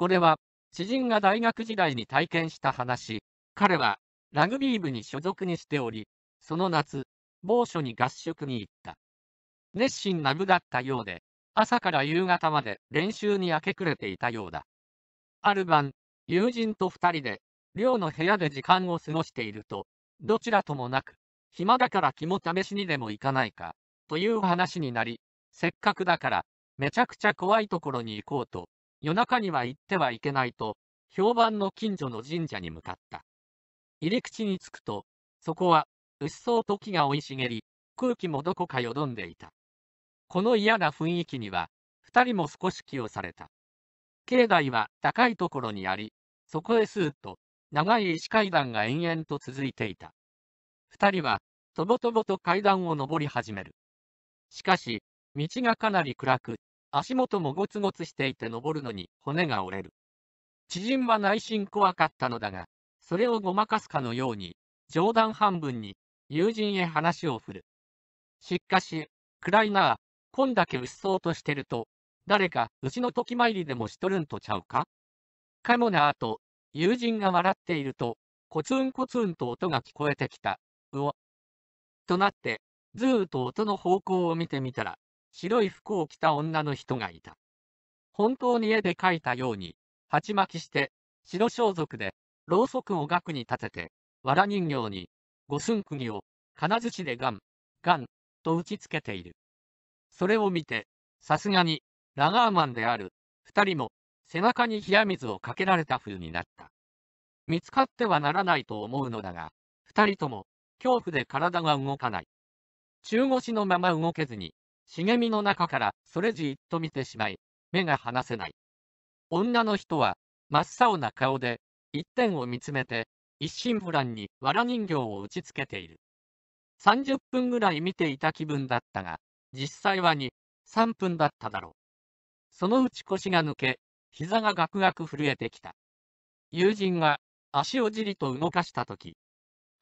これは、知人が大学時代に体験した話。彼は、ラグビー部に所属にしており、その夏、某所に合宿に行った。熱心な部だったようで、朝から夕方まで練習に明け暮れていたようだ。ある晩、友人と二人で、寮の部屋で時間を過ごしていると、どちらともなく、暇だから気も試しにでも行かないか、という話になり、せっかくだから、めちゃくちゃ怖いところに行こうと、夜中には行ってはいけないと、評判の近所の神社に向かった。入り口に着くと、そこは、うっそうと木が生い茂り、空気もどこかよどんでいた。この嫌な雰囲気には、二人も少し寄与された。境内は高いところにあり、そこへスーッと、長い石階段が延々と続いていた。二人は、とぼとぼと階段を登り始める。しかし、道がかなり暗く、足元もゴツゴツしていて登るのに骨が折れる。知人は内心怖かったのだが、それをごまかすかのように、冗談半分に友人へ話を振る。しかし、暗いなナこんだけうっそうとしてると、誰かうちの時参りでもしとるんとちゃうかかもなあと、友人が笑っていると、コツンコツンと音が聞こえてきた。うお。となって、ずーっと音の方向を見てみたら、白い服を着た女の人がいた。本当に絵で描いたように、鉢巻きして、白装束で、ろうそくを額に立てて、藁人形に、五寸釘を、金槌でガン、ガン、と打ちつけている。それを見て、さすがに、ラガーマンである、二人も、背中に冷や水をかけられた風になった。見つかってはならないと思うのだが、二人とも、恐怖で体が動かない。中腰のまま動けずに、茂みの中からそれじっと見てしまい、目が離せない。女の人は、真っ青な顔で、一点を見つめて、一心不乱に藁人形を打ちつけている。30分ぐらい見ていた気分だったが、実際は2、3分だっただろう。そのうち腰が抜け、膝がガクガク震えてきた。友人が足をじりと動かしたとき、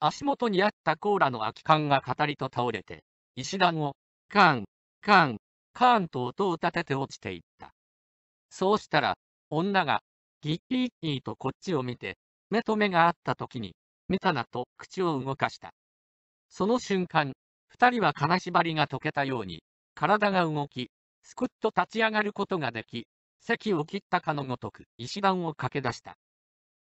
足元にあったコーラの空き缶が語りと倒れて、石段を、カーン、カーン、カーンと音を立てて落ちていった。そうしたら、女が、ギッギーッーとこっちを見て、目と目があった時に、見たなと口を動かした。その瞬間、二人は金縛りが解けたように、体が動き、すくっと立ち上がることができ、席を切ったかのごとく石段を駆け出した。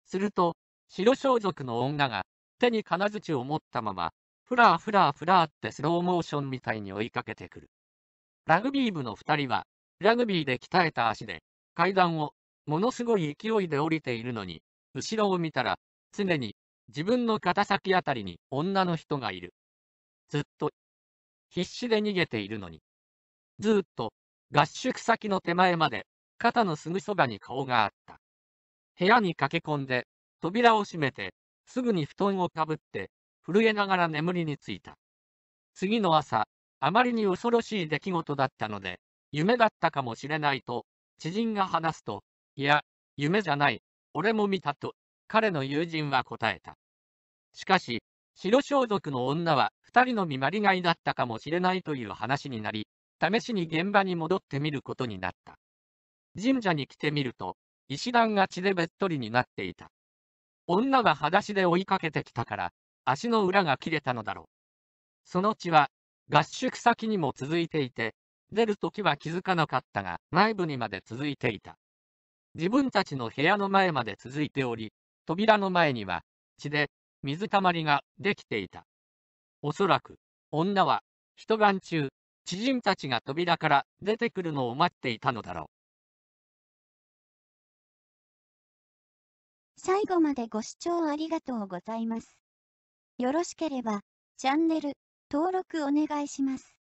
すると、白装束の女が、手に金槌を持ったまま、ふらふらふらってスローモーションみたいに追いかけてくる。ラグビー部の2人は、ラグビーで鍛えた足で、階段を、ものすごい勢いで降りているのに、後ろを見たら、常に、自分の肩先あたりに女の人がいる。ずっと、必死で逃げているのに。ずっと、合宿先の手前まで、肩のすぐそばに顔があった。部屋に駆け込んで、扉を閉めて、すぐに布団をかぶって、震えながら眠りについた。次の朝、あまりに恐ろしい出来事だったので、夢だったかもしれないと、知人が話すと、いや、夢じゃない、俺も見たと、彼の友人は答えた。しかし、白装束の女は二人の見張りがいだったかもしれないという話になり、試しに現場に戻ってみることになった。神社に来てみると、石段が血でべっとりになっていた。女は裸足で追いかけてきたから、足の裏が切れたのだろう。その血は合宿先にも続いていて、出るときは気づかなかったが、内部にまで続いていた。自分たちの部屋の前まで続いており、扉の前には、血で、水たまりができていた。おそらく、女は、一晩中、知人たちが扉から出てくるのを待っていたのだろう。最後までご視聴ありがとうございます。よろしければ、チャンネル登録お願いします。